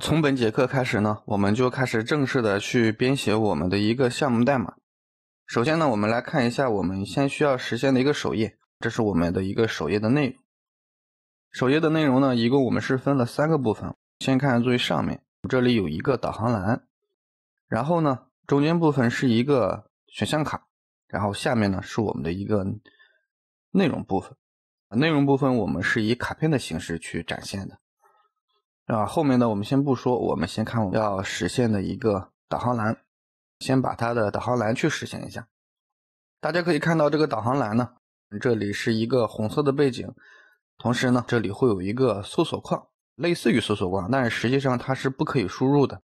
从本节课开始呢，我们就开始正式的去编写我们的一个项目代码。首先呢，我们来看一下我们先需要实现的一个首页，这是我们的一个首页的内容。首页的内容呢，一共我们是分了三个部分。先看最上面，这里有一个导航栏，然后呢，中间部分是一个选项卡，然后下面呢是我们的一个内容部分。内容部分我们是以卡片的形式去展现的。啊，后面呢我们先不说，我们先看我们要实现的一个导航栏，先把它的导航栏去实现一下。大家可以看到这个导航栏呢，这里是一个红色的背景，同时呢这里会有一个搜索框，类似于搜索框，但是实际上它是不可以输入的。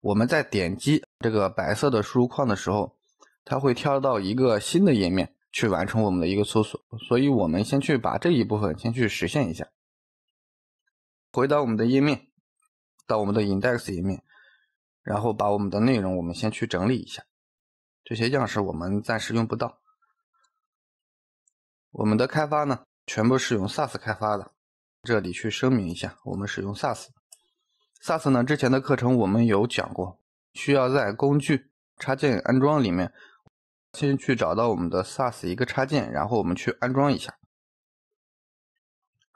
我们在点击这个白色的输入框的时候，它会跳到一个新的页面去完成我们的一个搜索，所以我们先去把这一部分先去实现一下，回到我们的页面。到我们的 index 页面，然后把我们的内容我们先去整理一下，这些样式我们暂时用不到。我们的开发呢，全部是用 SaaS 开发的，这里去声明一下，我们使用 SaaS。SaaS 呢，之前的课程我们有讲过，需要在工具插件安装里面，先去找到我们的 SaaS 一个插件，然后我们去安装一下。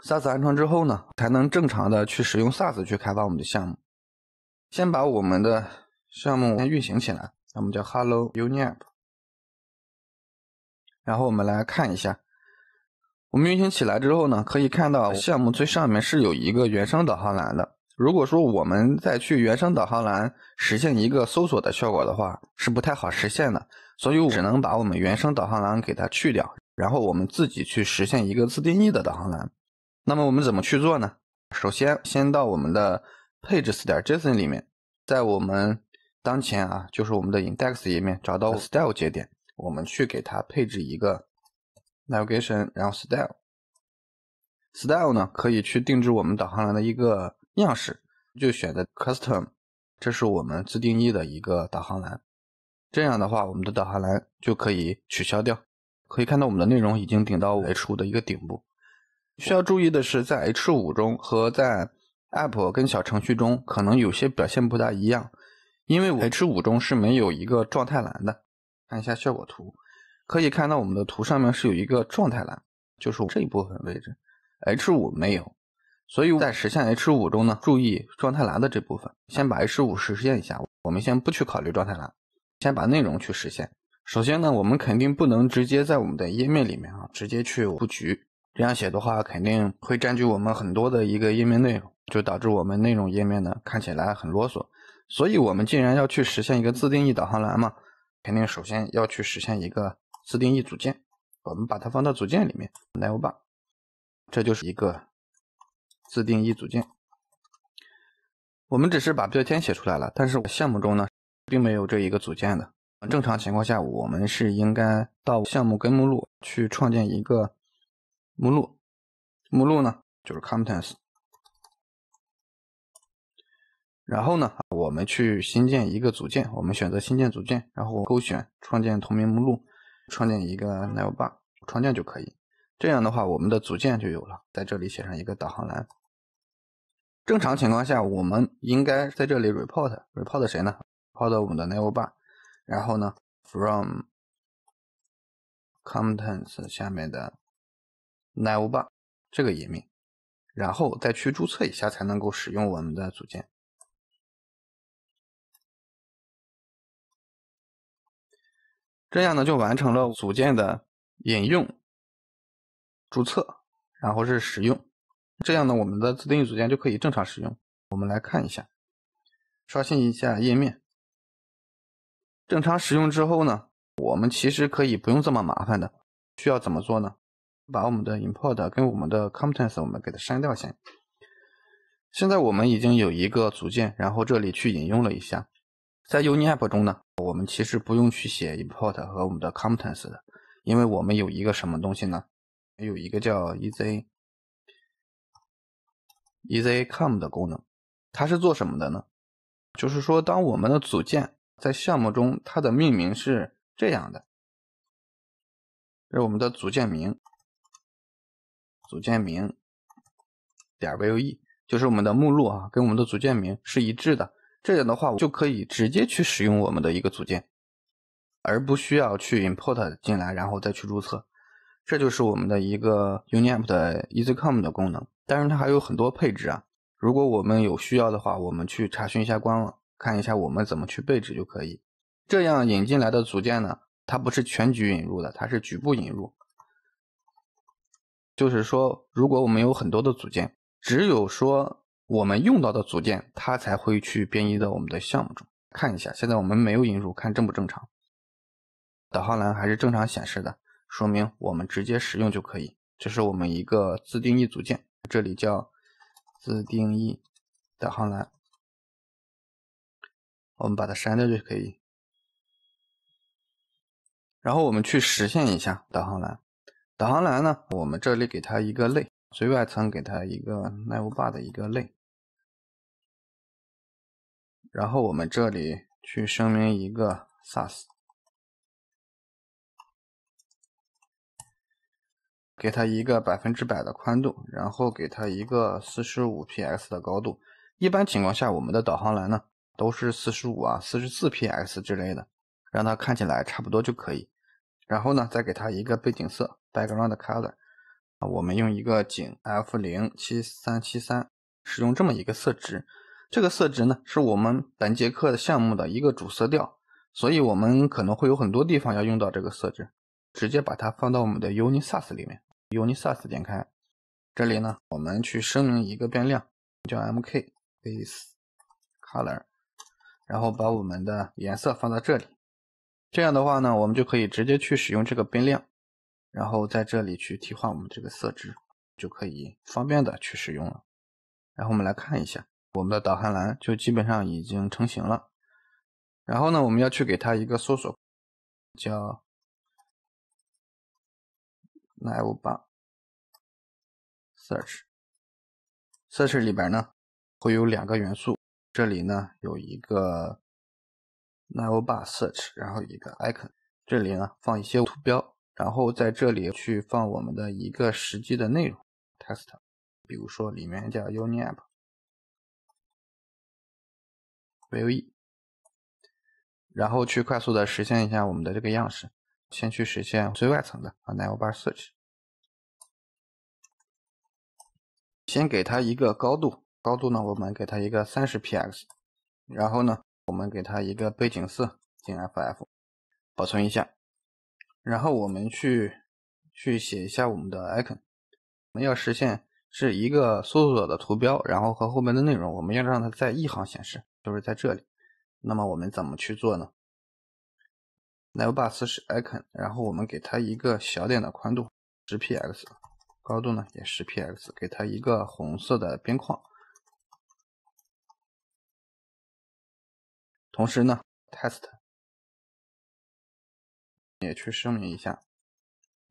SaaS 安装之后呢，才能正常的去使用 SaaS 去开发我们的项目。先把我们的项目先运行起来，我们叫 Hello UniApp。然后我们来看一下，我们运行起来之后呢，可以看到项目最上面是有一个原生导航栏的。如果说我们再去原生导航栏实现一个搜索的效果的话，是不太好实现的，所以只能把我们原生导航栏给它去掉，然后我们自己去实现一个自定义的导航栏。那么我们怎么去做呢？首先，先到我们的配置四点 JSON 里面，在我们当前啊，就是我们的 index 页面找到 style 节点，我们去给它配置一个 navigation，然后 style，style 呢可以去定制我们导航栏的一个样式，就选择 custom，这是我们自定义的一个导航栏。这样的话，我们的导航栏就可以取消掉，可以看到我们的内容已经顶到 H 五的一个顶部。需要注意的是，在 H5 中和在 App 跟小程序中，可能有些表现不大一样，因为 H5 中是没有一个状态栏的。看一下效果图，可以看到我们的图上面是有一个状态栏，就是这一部分位置，H5 没有。所以在实现 H5 中呢，注意状态栏的这部分。先把 H5 实现一下，我们先不去考虑状态栏，先把内容去实现。首先呢，我们肯定不能直接在我们的页面里面啊，直接去布局。这样写的话，肯定会占据我们很多的一个页面内容，就导致我们内容页面呢看起来很啰嗦。所以我们既然要去实现一个自定义导航栏嘛，肯定首先要去实现一个自定义组件。我们把它放到组件里面 l e v e l r 这就是一个自定义组件。我们只是把标签写出来了，但是项目中呢并没有这一个组件的。正常情况下，我们是应该到项目根目录去创建一个。目录，目录呢就是 contents，然后呢，我们去新建一个组件，我们选择新建组件，然后勾选创建同名目录，创建一个 navbar，创建就可以。这样的话，我们的组件就有了，在这里写上一个导航栏。正常情况下，我们应该在这里 report，report 谁呢？r 到我们的 navbar，然后呢，from contents 下面的。Newbar 这个页面，然后再去注册一下才能够使用我们的组件。这样呢就完成了组件的引用、注册，然后是使用。这样呢我们的自定义组件就可以正常使用。我们来看一下，刷新一下页面。正常使用之后呢，我们其实可以不用这么麻烦的。需要怎么做呢？把我们的 import 跟我们的 contents 我们给它删掉先。现在我们已经有一个组件，然后这里去引用了一下。在 uniapp 中呢，我们其实不用去写 import 和我们的 contents 的，因为我们有一个什么东西呢？有一个叫 easy easy com 的功能，它是做什么的呢？就是说，当我们的组件在项目中它的命名是这样的，是我们的组件名。组件名点 v u e 就是我们的目录啊，跟我们的组件名是一致的。这样的话，就可以直接去使用我们的一个组件，而不需要去 import 进来然后再去注册。这就是我们的一个 uniapp 的 easycom 的功能。但是它还有很多配置啊，如果我们有需要的话，我们去查询一下官网，看一下我们怎么去配置就可以。这样引进来的组件呢，它不是全局引入的，它是局部引入。就是说，如果我们有很多的组件，只有说我们用到的组件，它才会去编译到我们的项目中。看一下，现在我们没有引入，看正不正常。导航栏还是正常显示的，说明我们直接使用就可以。这是我们一个自定义组件，这里叫自定义导航栏。我们把它删掉就可以。然后我们去实现一下导航栏。导航栏呢？我们这里给它一个类，最外层给它一个 navbar 的一个类。然后我们这里去声明一个 sass，给它一个百分之百的宽度，然后给它一个四十五 px 的高度。一般情况下，我们的导航栏呢都是四十五啊、四十四 px 之类的，让它看起来差不多就可以。然后呢，再给它一个背景色。background color 啊，我们用一个井 f 零七三七三使用这么一个色值，这个色值呢是我们本节课的项目的一个主色调，所以我们可能会有很多地方要用到这个色值，直接把它放到我们的 Unisass 里面。Unisass 点开，这里呢我们去声明一个变量叫 mk a s color，然后把我们的颜色放到这里，这样的话呢我们就可以直接去使用这个变量。然后在这里去替换我们这个色值，就可以方便的去使用了。然后我们来看一下，我们的导航栏就基本上已经成型了。然后呢，我们要去给它一个搜索，叫 nav bar search。search 里边呢会有两个元素，这里呢有一个 nav bar search，然后一个 icon，这里呢放一些图标。然后在这里去放我们的一个实际的内容 t e s t 比如说里面叫 u n i a p p v u e 然后去快速的实现一下我们的这个样式，先去实现最外层的啊 navbar search，先给它一个高度，高度呢我们给它一个三十 px，然后呢我们给它一个背景色，#fff，保存一下。然后我们去去写一下我们的 icon，我们要实现是一个搜索的图标，然后和后面的内容，我们要让它在一行显示，就是在这里。那么我们怎么去做呢 n a w box 是 icon，然后我们给它一个小点的宽度，十 px，高度呢也十 px，给它一个红色的边框，同时呢 test。也去声明一下，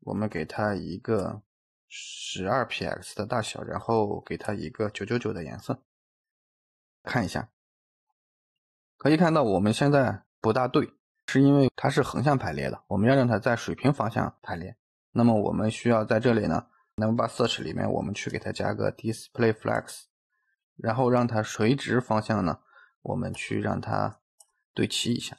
我们给它一个十二 px 的大小，然后给它一个九九九的颜色，看一下，可以看到我们现在不大对，是因为它是横向排列的，我们要让它在水平方向排列。那么我们需要在这里呢，e a 把 c h 里面，我们去给它加个 display flex，然后让它垂直方向呢，我们去让它对齐一下。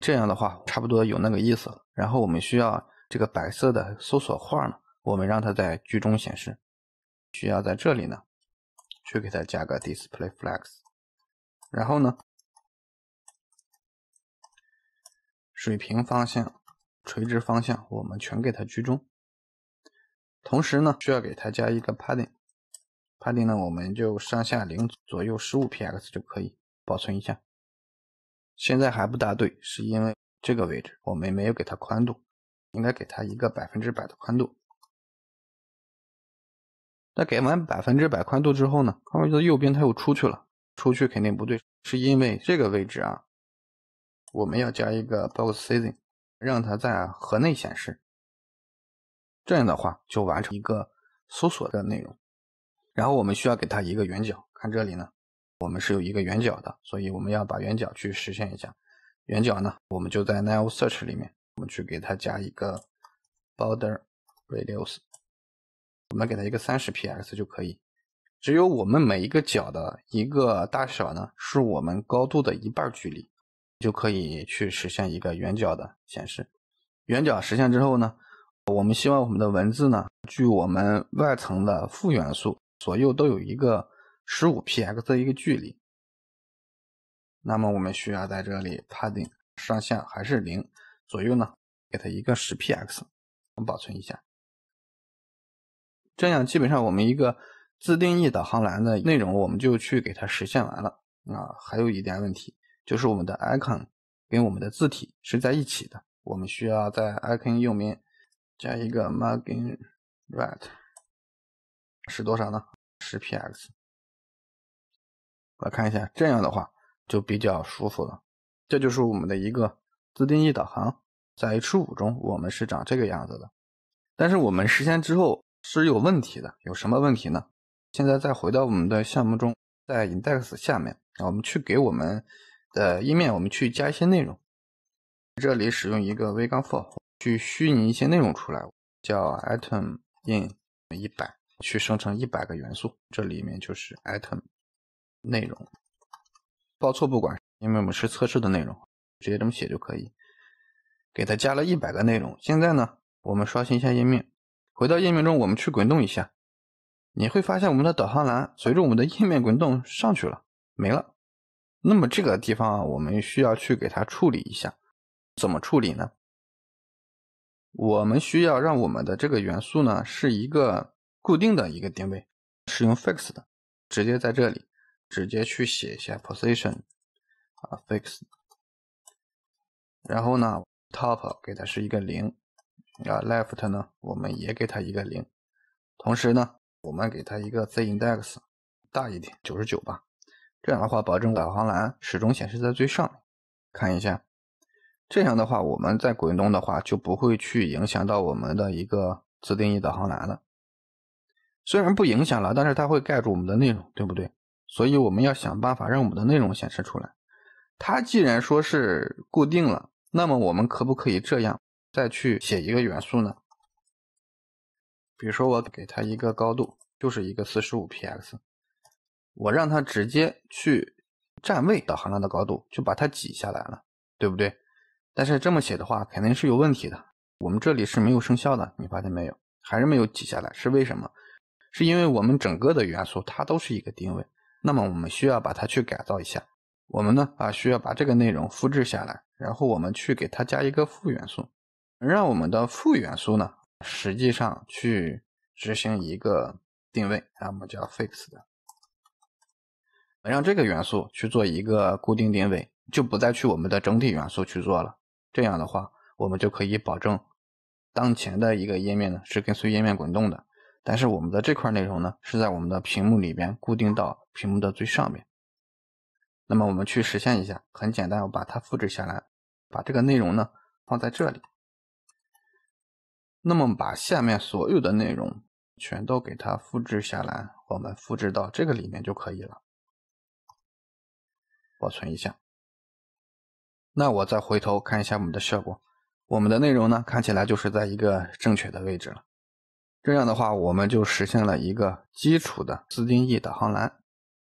这样的话，差不多有那个意思。了。然后我们需要这个白色的搜索框呢，我们让它在居中显示。需要在这里呢，去给它加个 display flex。然后呢，水平方向、垂直方向，我们全给它居中。同时呢，需要给它加一个 padding。padding 呢，我们就上下零、左右十五 px 就可以。保存一下。现在还不大对，是因为这个位置我们没有给它宽度，应该给它一个百分之百的宽度。那给完百分之百宽度之后呢？宽度的右边它又出去了，出去肯定不对，是因为这个位置啊，我们要加一个 box sizing，让它在盒内显示。这样的话就完成一个搜索的内容，然后我们需要给它一个圆角，看这里呢。我们是有一个圆角的，所以我们要把圆角去实现一下。圆角呢，我们就在 n a l s e a r c h 里面，我们去给它加一个 Border Radius。我们给它一个三十 px 就可以。只有我们每一个角的一个大小呢，是我们高度的一半距离，就可以去实现一个圆角的显示。圆角实现之后呢，我们希望我们的文字呢，距我们外层的父元素左右都有一个。十五 px 的一个距离，那么我们需要在这里它的上限还是零左右呢？给它一个十 px，我们保存一下。这样基本上我们一个自定义导航栏的内容我们就去给它实现完了。啊，还有一点问题就是我们的 icon 跟我们的字体是在一起的，我们需要在 icon 右面加一个 margin right 是多少呢？十 px。来看一下，这样的话就比较舒服了。这就是我们的一个自定义导航，在 H5 中我们是长这个样子的。但是我们实现之后是有问题的，有什么问题呢？现在再回到我们的项目中，在 index 下面啊，我们去给我们的页面，我们去加一些内容。这里使用一个 v-for 去虚拟一些内容出来，叫 item in 100，去生成100个元素。这里面就是 item。内容报错不管，因为我们是测试的内容，直接这么写就可以。给它加了一百个内容。现在呢，我们刷新一下页面，回到页面中，我们去滚动一下，你会发现我们的导航栏随着我们的页面滚动上去了，没了。那么这个地方啊，我们需要去给它处理一下，怎么处理呢？我们需要让我们的这个元素呢，是一个固定的一个定位，使用 f i x 的，直接在这里。直接去写一下 position 啊 fix，然后呢 top 给它是一个零，啊 left 呢我们也给它一个零，同时呢我们给它一个 z-index 大一点，九十九吧。这样的话保证导航栏始终显示在最上面。看一下，这样的话我们在滚动的话就不会去影响到我们的一个自定义导航栏了。虽然不影响了，但是它会盖住我们的内容，对不对？所以我们要想办法让我们的内容显示出来。它既然说是固定了，那么我们可不可以这样再去写一个元素呢？比如说我给它一个高度，就是一个四十五 px，我让它直接去占位导航栏的高度，就把它挤下来了，对不对？但是这么写的话，肯定是有问题的。我们这里是没有生效的，你发现没有？还是没有挤下来，是为什么？是因为我们整个的元素它都是一个定位。那么我们需要把它去改造一下。我们呢啊需要把这个内容复制下来，然后我们去给它加一个副元素，让我们的副元素呢实际上去执行一个定位啊，我们叫 fix e d 让这个元素去做一个固定定位，就不再去我们的整体元素去做了。这样的话，我们就可以保证当前的一个页面呢是跟随页面滚动的。但是我们的这块内容呢，是在我们的屏幕里边固定到屏幕的最上面。那么我们去实现一下，很简单，我把它复制下来，把这个内容呢放在这里。那么把下面所有的内容全都给它复制下来，我们复制到这个里面就可以了。保存一下。那我再回头看一下我们的效果，我们的内容呢看起来就是在一个正确的位置了。这样的话，我们就实现了一个基础的自定义导航栏。